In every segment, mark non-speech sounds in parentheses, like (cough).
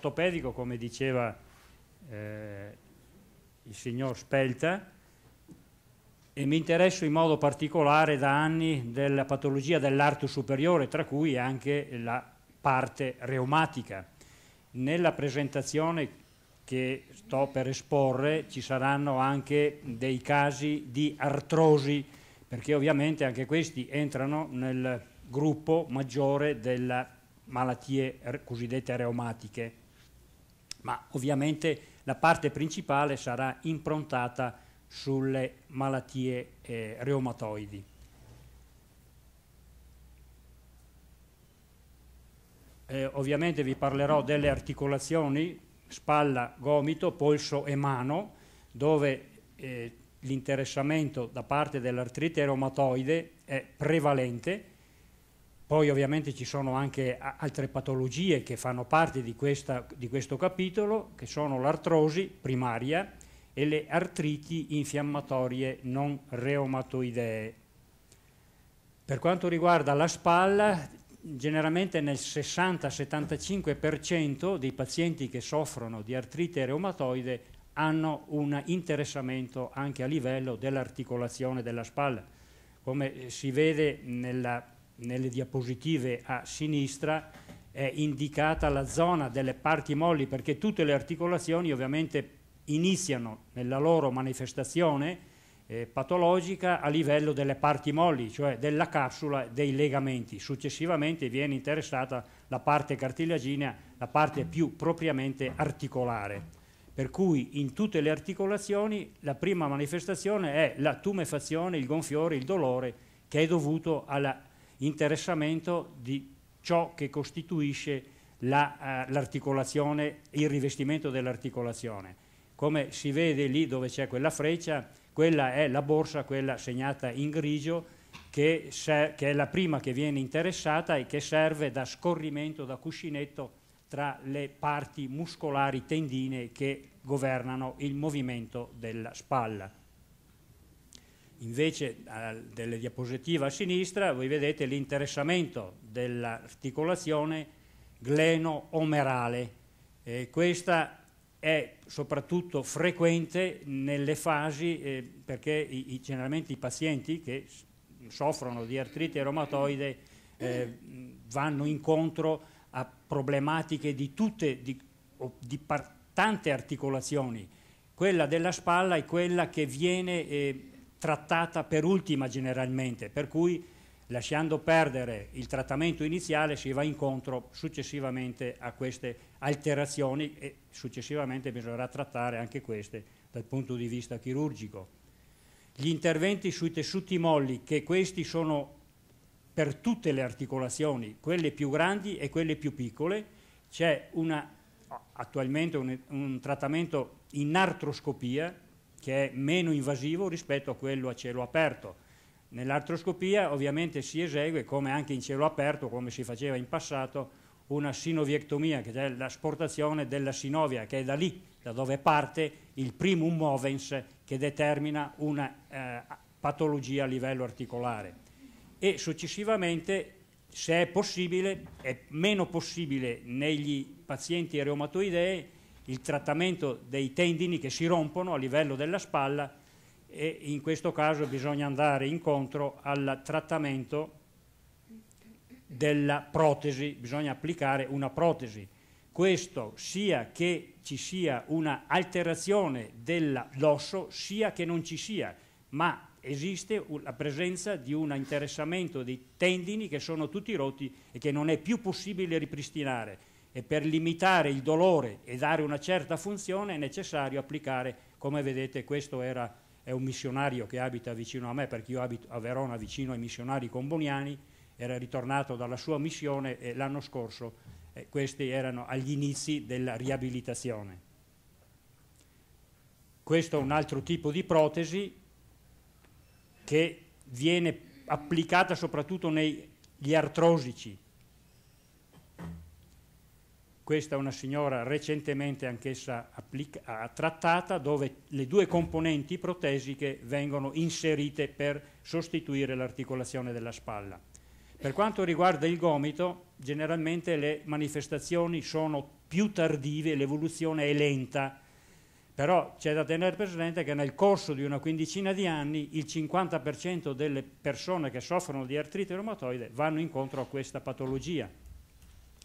ortopedico, come diceva eh, il signor Spelta, e mi interesso in modo particolare da anni della patologia dell'arto superiore, tra cui anche la parte reumatica. Nella presentazione che sto per esporre ci saranno anche dei casi di artrosi, perché ovviamente anche questi entrano nel gruppo maggiore delle malattie cosiddette reumatiche ma ovviamente la parte principale sarà improntata sulle malattie eh, reumatoidi. Eh, ovviamente vi parlerò delle articolazioni spalla, gomito, polso e mano, dove eh, l'interessamento da parte dell'artrite reumatoide è prevalente poi ovviamente ci sono anche altre patologie che fanno parte di, questa, di questo capitolo, che sono l'artrosi primaria e le artriti infiammatorie non reumatoidee. Per quanto riguarda la spalla, generalmente nel 60-75% dei pazienti che soffrono di artrite reumatoide hanno un interessamento anche a livello dell'articolazione della spalla. Come si vede nella nelle diapositive a sinistra è indicata la zona delle parti molli perché tutte le articolazioni ovviamente iniziano nella loro manifestazione eh, patologica a livello delle parti molli, cioè della capsula dei legamenti. Successivamente viene interessata la parte cartilaginea, la parte più propriamente articolare. Per cui in tutte le articolazioni la prima manifestazione è la tumefazione, il gonfiore, il dolore che è dovuto alla interessamento di ciò che costituisce eh, l'articolazione, la, uh, il rivestimento dell'articolazione. Come si vede lì dove c'è quella freccia, quella è la borsa, quella segnata in grigio, che, che, è la prima che viene interessata e che serve da scorrimento, da cuscinetto tra le parti muscolari tendine che governano il movimento della spalla. Invece delle diapositive a sinistra voi vedete l'interessamento dell'articolazione gleno-omerale. Eh, questa è soprattutto frequente nelle fasi eh, perché i, i, generalmente i pazienti che soffrono di artrite reumatoide eh, vanno incontro a problematiche di tutte, di, di par, tante articolazioni. Quella della spalla è quella che viene eh, trattata per ultima generalmente, per cui lasciando perdere il trattamento iniziale si va incontro successivamente a queste alterazioni e successivamente bisognerà trattare anche queste dal punto di vista chirurgico. Gli interventi sui tessuti molli, che questi sono per tutte le articolazioni, quelle più grandi e quelle più piccole, c'è attualmente un, un trattamento in artroscopia che è meno invasivo rispetto a quello a cielo aperto. Nell'artroscopia ovviamente si esegue, come anche in cielo aperto, come si faceva in passato, una sinoviectomia, che è l'asportazione della sinovia, che è da lì, da dove parte il primum movens che determina una eh, patologia a livello articolare. E successivamente, se è possibile, è meno possibile negli pazienti reumatoidei il trattamento dei tendini che si rompono a livello della spalla e in questo caso bisogna andare incontro al trattamento della protesi, bisogna applicare una protesi. Questo sia che ci sia una alterazione dell'osso, sia che non ci sia, ma esiste la presenza di un interessamento dei tendini che sono tutti rotti e che non è più possibile ripristinare e per limitare il dolore e dare una certa funzione è necessario applicare, come vedete questo era, è un missionario che abita vicino a me, perché io abito a Verona vicino ai missionari comboniani, era ritornato dalla sua missione e l'anno scorso eh, questi erano agli inizi della riabilitazione. Questo è un altro tipo di protesi che viene applicata soprattutto negli artrosici, questa è una signora recentemente anch'essa trattata dove le due componenti protesiche vengono inserite per sostituire l'articolazione della spalla. Per quanto riguarda il gomito, generalmente le manifestazioni sono più tardive, l'evoluzione è lenta, però c'è da tenere presente che nel corso di una quindicina di anni il 50% delle persone che soffrono di artrite reumatoide vanno incontro a questa patologia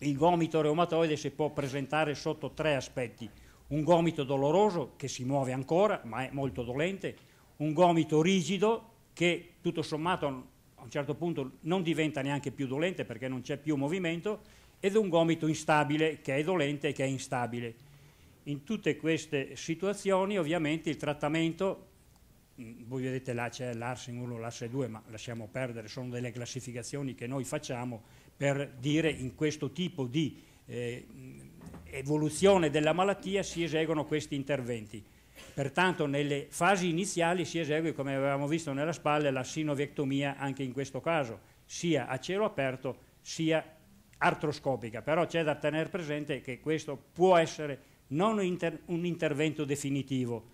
il gomito reumatoide si può presentare sotto tre aspetti. Un gomito doloroso che si muove ancora ma è molto dolente, un gomito rigido che tutto sommato a un certo punto non diventa neanche più dolente perché non c'è più movimento ed un gomito instabile che è dolente e che è instabile. In tutte queste situazioni ovviamente il trattamento, mm, voi vedete là c'è l'ARSE 1, l'ARSE 2, ma lasciamo perdere, sono delle classificazioni che noi facciamo per dire in questo tipo di eh, evoluzione della malattia si eseguono questi interventi. Pertanto nelle fasi iniziali si esegue, come avevamo visto nella spalla, la sinovectomia anche in questo caso, sia a cielo aperto sia artroscopica, però c'è da tenere presente che questo può essere non inter un intervento definitivo,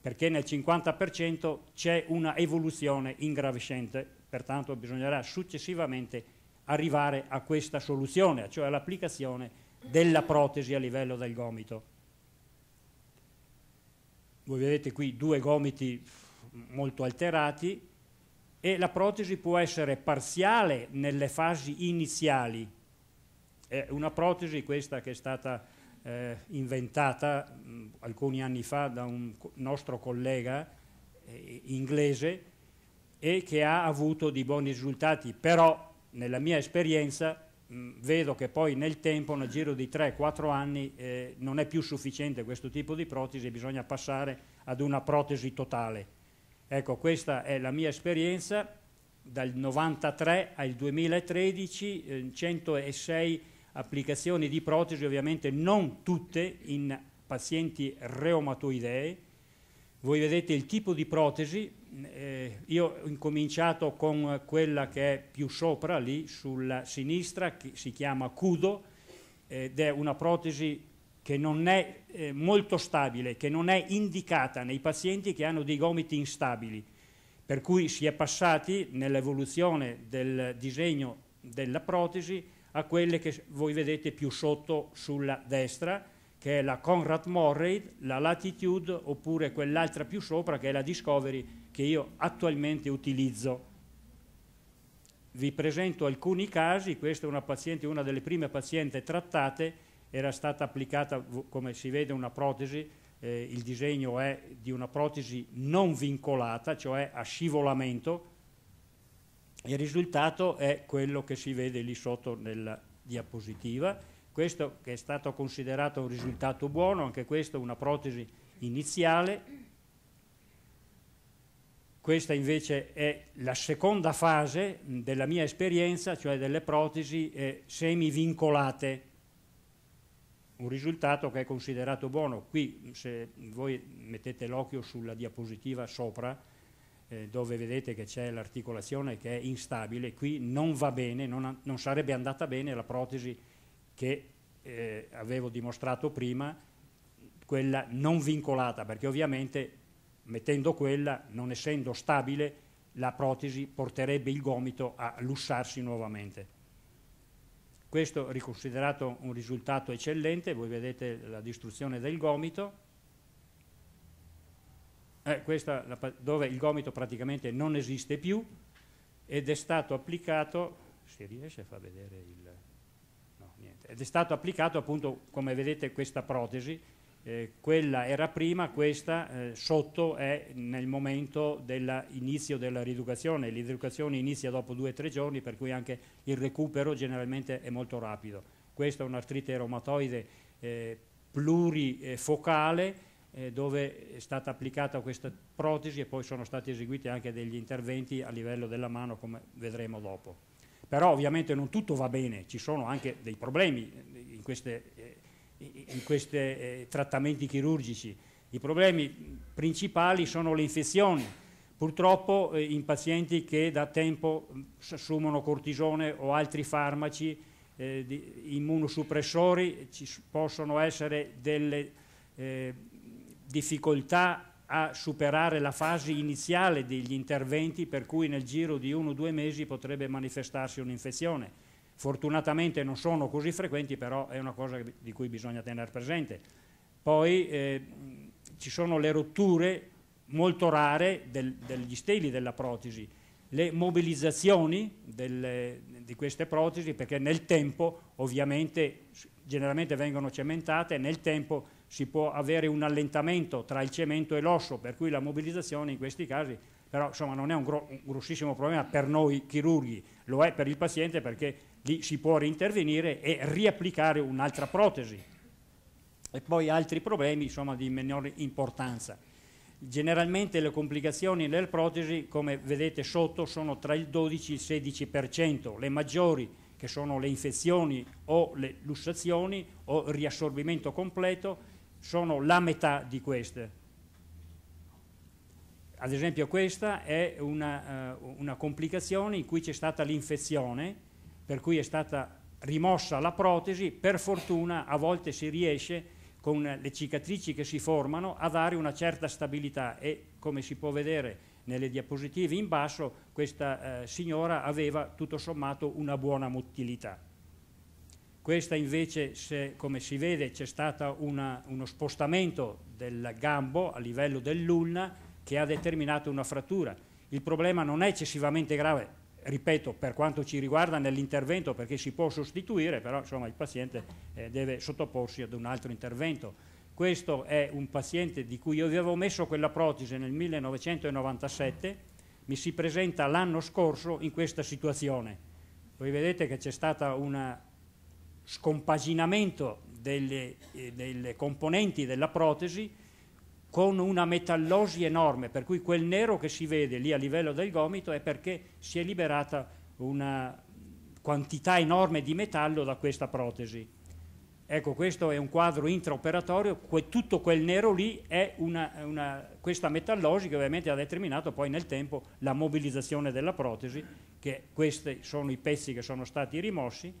perché nel 50% c'è una evoluzione ingravescente, pertanto bisognerà successivamente arrivare a questa soluzione, cioè all'applicazione della protesi a livello del gomito. Voi vedete qui due gomiti molto alterati e la protesi può essere parziale nelle fasi iniziali. È una protesi questa che è stata eh, inventata mh, alcuni anni fa da un co nostro collega eh, inglese e che ha avuto di buoni risultati, però nella mia esperienza mm, vedo che poi nel tempo, nel giro di 3-4 anni, eh, non è più sufficiente questo tipo di protesi bisogna passare ad una protesi totale. Ecco, questa è la mia esperienza. Dal 1993 al 2013, eh, 106 applicazioni di protesi, ovviamente non tutte in pazienti reumatoidei. Voi vedete il tipo di protesi, eh, io ho incominciato con quella che è più sopra lì sulla sinistra, che si chiama Cudo, ed è una protesi che non è eh, molto stabile, che non è indicata nei pazienti che hanno dei gomiti instabili, per cui si è passati nell'evoluzione del disegno della protesi a quelle che voi vedete più sotto sulla destra, che è la Conrad Morrey, la Latitude, oppure quell'altra più sopra che è la Discovery, che io attualmente utilizzo. Vi presento alcuni casi, questa è una, paziente, una delle prime pazienti trattate, era stata applicata, come si vede, una protesi, eh, il disegno è di una protesi non vincolata, cioè a scivolamento, il risultato è quello che si vede lì sotto nella diapositiva. Questo che è stato considerato un risultato buono, anche questa è una protesi iniziale, questa invece è la seconda fase della mia esperienza, cioè delle protesi eh, semivincolate, un risultato che è considerato buono. Qui se voi mettete l'occhio sulla diapositiva sopra, eh, dove vedete che c'è l'articolazione che è instabile, qui non va bene, non, non sarebbe andata bene la protesi che eh, avevo dimostrato prima, quella non vincolata, perché ovviamente mettendo quella, non essendo stabile, la protesi porterebbe il gomito a lussarsi nuovamente. Questo riconsiderato un risultato eccellente, voi vedete la distruzione del gomito, eh, questa, dove il gomito praticamente non esiste più ed è stato applicato, si riesce a far vedere il... no, niente, ed è stato applicato appunto, come vedete, questa protesi eh, quella era prima, questa eh, sotto è nel momento dell'inizio della rieducazione, l'educazione inizia dopo due o tre giorni per cui anche il recupero generalmente è molto rapido. Questa è un'artrite reumatoide eh, plurifocale eh, dove è stata applicata questa protesi e poi sono stati eseguiti anche degli interventi a livello della mano come vedremo dopo. Però ovviamente non tutto va bene, ci sono anche dei problemi eh, in queste eh, in questi eh, trattamenti chirurgici. I problemi principali sono le infezioni, purtroppo eh, in pazienti che da tempo mm, assumono cortisone o altri farmaci eh, di, immunosuppressori ci possono essere delle eh, difficoltà a superare la fase iniziale degli interventi per cui nel giro di uno o due mesi potrebbe manifestarsi un'infezione Fortunatamente non sono così frequenti, però è una cosa di cui bisogna tenere presente. Poi eh, ci sono le rotture molto rare del, degli steli della protesi, le mobilizzazioni delle, di queste protesi, perché nel tempo ovviamente generalmente vengono cementate, nel tempo si può avere un allentamento tra il cemento e l'osso, per cui la mobilizzazione in questi casi però insomma non è un, gro- un grossissimo problema per noi chirurghi, lo è per il paziente perché lì si può reintervenire e riapplicare un'altra protesi. E poi altri problemi insomma, di minore importanza. Generalmente le complicazioni nelle protesi, come vedete sotto, sono tra il 12 e il 16%, le maggiori che sono le infezioni o le lussazioni o il riassorbimento completo sono la metà di queste ad esempio questa è una, uh, una complicazione in cui c'è stata l'infezione, per cui è stata rimossa la protesi, per fortuna a volte si riesce con le cicatrici che si formano a dare una certa stabilità e come si può vedere nelle diapositive in basso questa eh, signora aveva tutto sommato una buona motilità. Questa invece, se, come si vede, c'è stato uno spostamento del gambo a livello dell'ulna che ha determinato una frattura. Il problema non è eccessivamente grave, ripeto, per quanto ci riguarda nell'intervento, perché si può sostituire, però insomma, il paziente eh, deve sottoporsi ad un altro intervento. Questo è un paziente di cui io vi avevo messo quella protesi nel 1997, mi si presenta l'anno scorso in questa situazione. Voi vedete che c'è stato un scompaginamento delle, eh, delle componenti della protesi, con una metallosi enorme, per cui quel nero che si vede lì a livello del gomito è perché si è liberata una quantità enorme di metallo da questa protesi. Ecco, questo è un quadro intraoperatorio, que- tutto quel nero lì è una, una, questa metallosi che ovviamente ha determinato poi nel tempo la mobilizzazione della protesi, che questi sono i pezzi che sono stati rimossi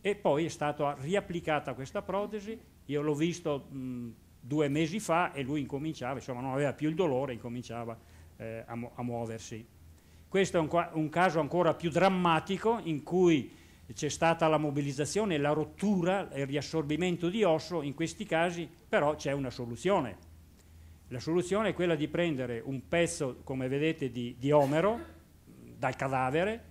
e poi è stata riapplicata questa protesi, io l'ho visto mh, due mesi fa e lui incominciava, insomma non aveva più il dolore, incominciava eh, a, mu a, muoversi. Questo è un, ca un, caso ancora più drammatico in cui c'è stata la mobilizzazione, la rottura, il riassorbimento di osso, in questi casi però c'è una soluzione. La soluzione è quella di prendere un pezzo, come vedete, di, di omero dal cadavere,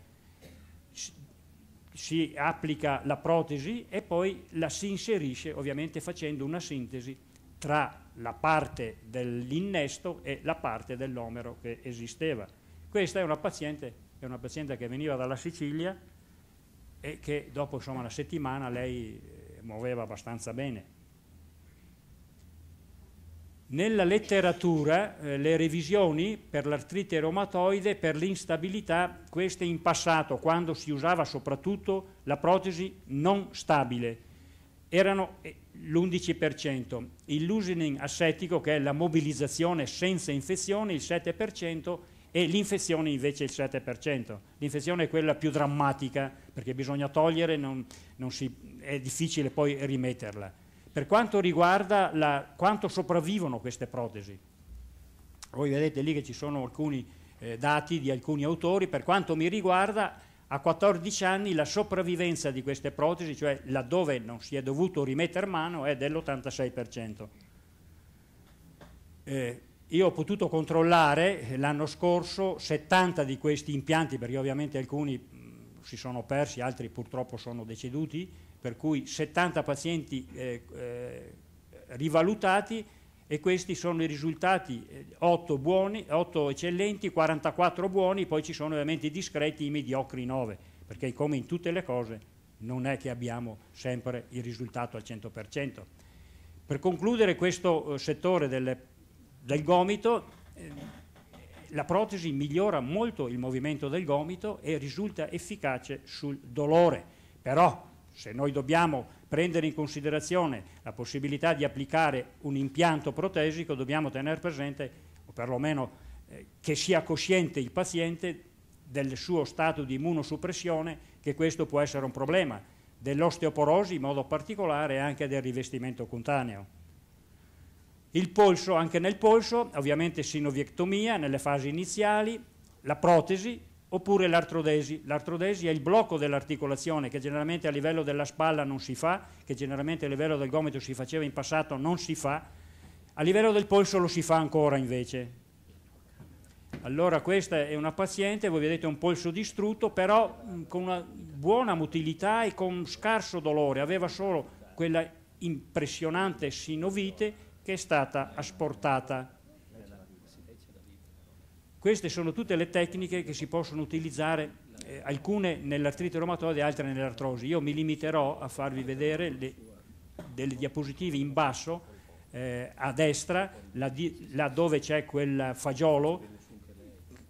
si applica la protesi e poi la si inserisce ovviamente facendo una sintesi tra la parte dell'innesto e la parte dell'omero che esisteva. Questa è una paziente, è una paziente che veniva dalla Sicilia e che dopo insomma, una settimana lei eh, muoveva abbastanza bene. Nella letteratura eh, le revisioni per l'artrite reumatoide, per l'instabilità, queste in passato, quando si usava soprattutto la protesi non stabile, erano eh, l'11%, il loosening assettico, che è la mobilizzazione senza infezione il 7% e l'infezione invece il 7%. L'infezione è quella più drammatica perché bisogna togliere, non, non si, è difficile poi rimetterla. Per quanto riguarda la, quanto sopravvivono queste protesi, voi vedete lì che ci sono alcuni eh, dati di alcuni autori, per quanto mi riguarda a 14 anni la sopravvivenza di queste protesi, cioè laddove non si è dovuto rimettere mano, è dell'86%. Eh, io ho potuto controllare l'anno scorso 70 di questi impianti, perché ovviamente alcuni mm, si sono persi, altri purtroppo sono deceduti, per cui 70 pazienti eh, eh, rivalutati e questi sono i risultati, 8 eh, buoni, 8 eccellenti, 44 buoni, poi ci sono ovviamente i discreti, i mediocri 9, perché come in tutte le cose non è che abbiamo sempre il risultato al 100%. Per concludere questo eh, settore del, del gomito, eh, la protesi migliora molto il movimento del gomito e risulta efficace sul dolore, però se noi dobbiamo prendere in considerazione la possibilità di applicare un impianto protesico, dobbiamo tenere presente, o perlomeno eh, che sia cosciente il paziente del suo stato di immunosuppressione, che questo può essere un problema, dell'osteoporosi in modo particolare e anche del rivestimento cutaneo. Il polso, anche nel polso, ovviamente sinoviectomia nelle fasi iniziali, la protesi, oppure l'artrodesi. L'artrodesi è il blocco dell'articolazione che generalmente a livello della spalla non si fa, che generalmente a livello del gomito si faceva in passato, non si fa, a livello del polso lo si fa ancora invece. Allora questa è una paziente, voi vedete un polso distrutto, però con una buona motilità e con scarso dolore, aveva solo quella impressionante sinovite che è stata asportata. Queste sono tutte le tecniche che si possono utilizzare, eh, alcune nell'artrite reumatoide, altre nell'artrosi. Io mi limiterò a farvi vedere le, delle diapositive in basso, eh, a destra, là, di, là dove c'è quel fagiolo,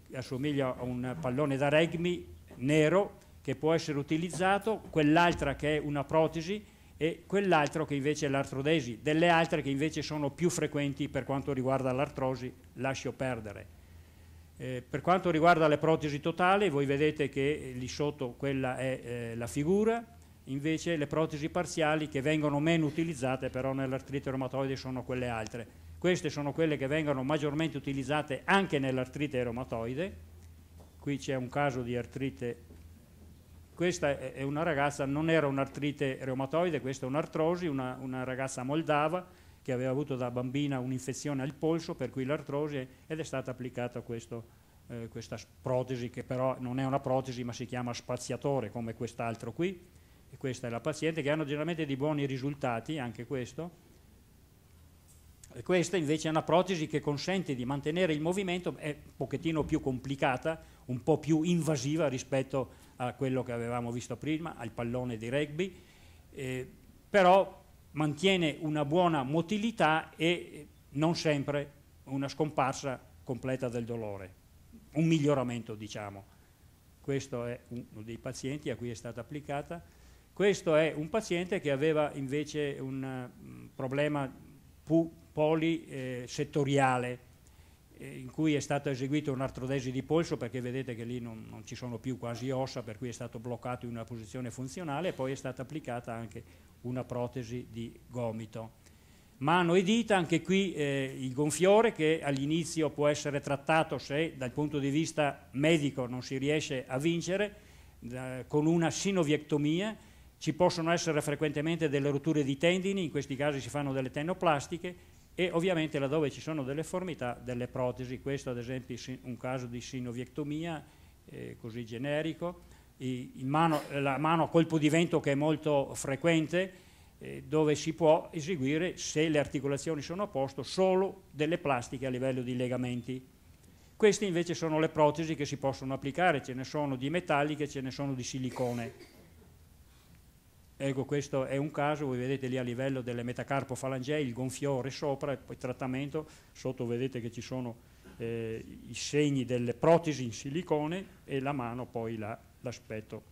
che assomiglia a un pallone da rugby nero, che può essere utilizzato, quell'altra che è una protesi e quell'altro che invece è l'artrodesi. Delle altre che invece sono più frequenti per quanto riguarda l'artrosi lascio perdere. Eh, per quanto riguarda le protesi totali, voi vedete che lì sotto quella è eh, la figura, invece le protesi parziali che vengono meno utilizzate però nell'artrite reumatoide sono quelle altre. Queste sono quelle che vengono maggiormente utilizzate anche nell'artrite reumatoide, qui c'è un caso di artrite, questa è una ragazza, non era un'artrite reumatoide, questa è un'artrosi, una, una ragazza moldava, che aveva avuto da bambina un'infezione al polso, per cui l'artrosi, ed è stata applicata questo, eh, questa protesi, che però non è una protesi ma si chiama spaziatore, come quest'altro qui, e questa è la paziente, che hanno generalmente dei buoni risultati, anche questo. E questa invece è una protesi che consente di mantenere il movimento, è un pochettino più complicata, un po' più invasiva rispetto a quello che avevamo visto prima, al pallone di rugby, eh, però mantiene una buona motilità e non sempre una scomparsa completa del dolore, un miglioramento diciamo. Questo è uno dei pazienti a cui è stata applicata. Questo è un paziente che aveva invece un mm, problema polisettoriale, eh, eh, in cui è stato eseguito un'artrodesi di polso perché vedete che lì non, non, ci sono più quasi ossa per cui è stato bloccato in una posizione funzionale e poi è stata applicata anche una protesi di gomito. Mano e dita, anche qui eh, il gonfiore che all'inizio può essere trattato se dal punto di vista medico non si riesce a vincere eh, con una sinoviectomia, ci possono essere frequentemente delle rotture di tendini, in questi casi si fanno delle tenoplastiche, e ovviamente laddove ci sono delle formità, delle protesi, questo ad esempio è un caso di sinoviectomia, eh, così generico, mano, la mano a colpo di vento che è molto frequente, eh, dove si può eseguire, se le articolazioni sono a posto, solo delle plastiche a livello di legamenti. Queste invece sono le protesi che si possono applicare, ce ne sono di metalliche, ce ne sono di silicone. Ecco, questo è un caso, voi vedete lì a livello delle metacarpofalangei il gonfiore sopra e poi il trattamento, sotto vedete che ci sono eh, i segni delle protesi in silicone e la mano poi l'aspetto.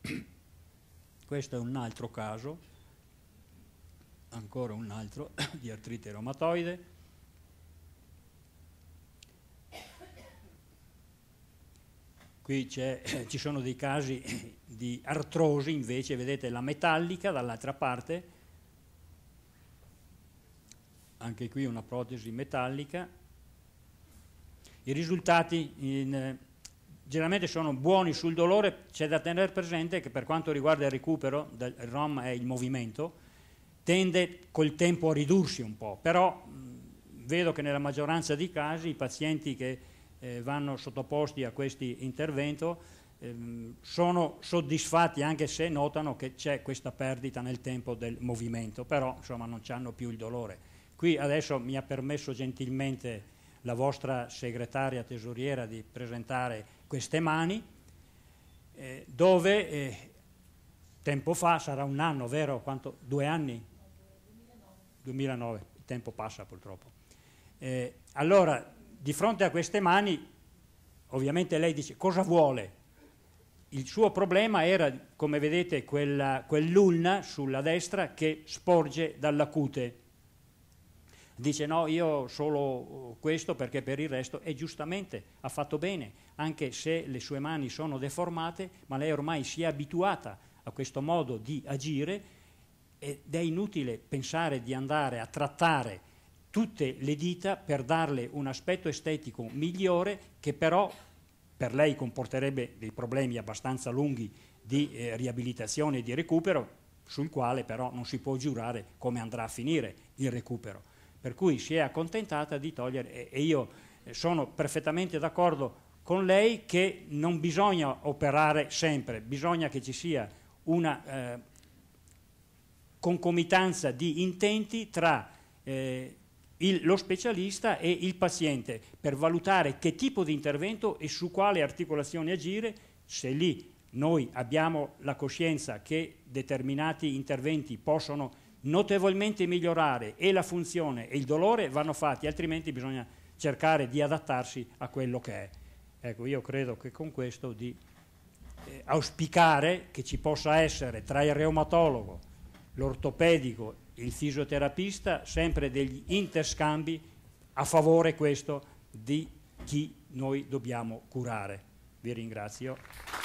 La, (clears throat) questo è un altro caso, ancora un altro (coughs) di artrite reumatoide Qui (clears throat) ci sono dei casi (clears throat) di artrosi invece, vedete la metallica dall'altra parte, anche qui una protesi metallica. I risultati in, generalmente sono buoni sul dolore, c'è da tenere presente che per quanto riguarda il recupero, del ROM è il movimento, tende col tempo a ridursi un po', però mh, vedo che nella maggioranza dei casi i pazienti che eh, vanno sottoposti a questo intervento ehm, sono soddisfatti anche se notano che c'è questa perdita nel tempo del movimento, però insomma non hanno più il dolore. Qui adesso mi ha permesso gentilmente la vostra segretaria tesoriera di presentare queste mani, eh, dove eh, tempo fa, sarà un anno, vero? Quanto? Due anni? 2009, 2009 il tempo passa purtroppo. Eh, allora, di fronte a queste mani, ovviamente lei dice cosa vuole? Il suo problema era, come vedete, quella, quell'ulna sulla destra che sporge dalla cute. Dice no, io solo questo perché per il resto, e giustamente ha fatto bene, anche se le sue mani sono deformate, ma lei ormai si è abituata a questo modo di agire ed è inutile pensare di andare a trattare tutte le dita per darle un aspetto estetico migliore che però per lei comporterebbe dei problemi abbastanza lunghi di eh, riabilitazione e di recupero, sul quale però non si può giurare come andrà a finire il recupero. Per cui si è accontentata di togliere, e io eh, sono perfettamente d'accordo con lei che non bisogna operare sempre, bisogna che ci sia una eh, concomitanza di intenti tra eh, il, lo specialista e il paziente per valutare che tipo di intervento e su quale articolazione agire, se lì noi abbiamo la coscienza che determinati interventi possono notevolmente migliorare e la funzione e il dolore vanno fatti, altrimenti bisogna cercare di adattarsi a quello che è. Ecco, io credo che con questo di eh, auspicare che ci possa essere tra il reumatologo, l'ortopedico il fisioterapista sempre degli interscambi a favore questo di chi noi dobbiamo curare. Vi ringrazio.